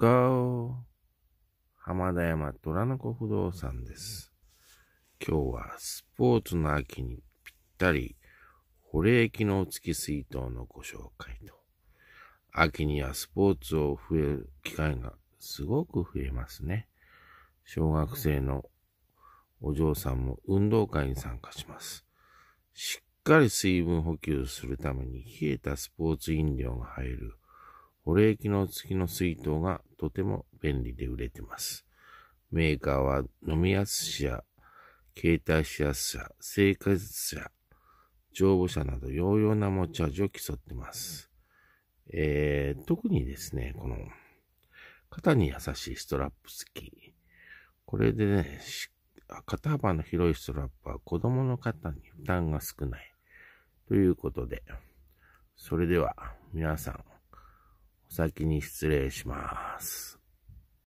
go! 浜田山虎の子不動産です。今日はスポーツの秋にぴったり、保冷機能付き水筒のご紹介と、秋にはスポーツを増える機会がすごく増えますね。小学生のお嬢さんも運動会に参加します。しっかり水分補給するために冷えたスポーツ飲料が入る保冷機能付きの水筒がとても便利で売れてます。メーカーは飲みやすしや、携帯しやすさ、生活者、乗務者など洋々な持ち味を競ってます。えー、特にですね、この、肩に優しいストラップ付き。これでね、肩幅の広いストラップは子供の肩に負担が少ない。ということで、それでは皆さん、先に失礼します。